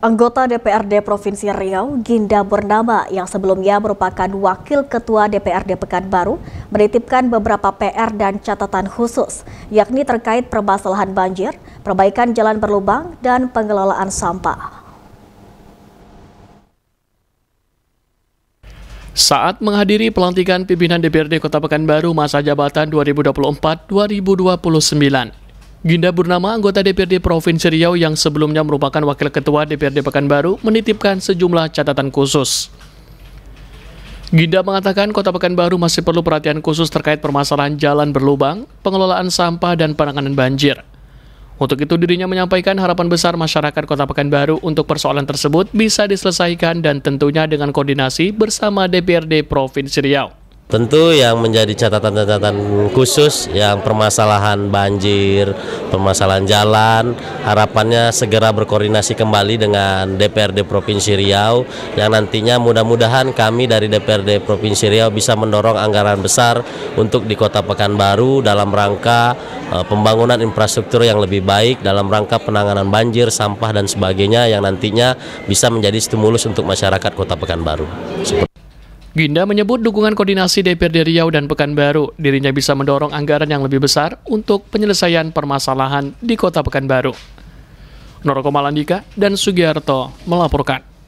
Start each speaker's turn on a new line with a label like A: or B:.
A: Anggota DPRD Provinsi Riau, Ginda Bernama yang sebelumnya merupakan Wakil Ketua DPRD Pekanbaru, menitipkan beberapa PR dan catatan khusus, yakni terkait permasalahan banjir, perbaikan jalan berlubang, dan pengelolaan sampah.
B: Saat menghadiri pelantikan pimpinan DPRD Kota Pekanbaru masa jabatan 2024-2029, Ginda Burnama, anggota DPRD Provinsi Riau yang sebelumnya merupakan Wakil Ketua DPRD Pekanbaru, menitipkan sejumlah catatan khusus. Ginda mengatakan kota Pekanbaru masih perlu perhatian khusus terkait permasalahan jalan berlubang, pengelolaan sampah, dan penanganan banjir. Untuk itu dirinya menyampaikan harapan besar masyarakat kota Pekanbaru untuk persoalan tersebut bisa diselesaikan dan tentunya dengan koordinasi bersama
C: DPRD Provinsi Riau. Tentu yang menjadi catatan-catatan khusus yang permasalahan banjir, permasalahan jalan, harapannya segera berkoordinasi kembali dengan DPRD Provinsi Riau yang nantinya mudah-mudahan kami dari DPRD Provinsi Riau bisa mendorong anggaran besar untuk di Kota Pekanbaru dalam rangka eh, pembangunan infrastruktur yang lebih baik dalam rangka penanganan banjir, sampah dan sebagainya yang nantinya bisa menjadi stimulus untuk masyarakat Kota Pekanbaru.
B: Ginda menyebut dukungan koordinasi DPRD Riau dan Pekanbaru, dirinya bisa mendorong anggaran yang lebih besar untuk penyelesaian permasalahan di kota Pekanbaru. Noro Komalandika dan Sugiharto melaporkan.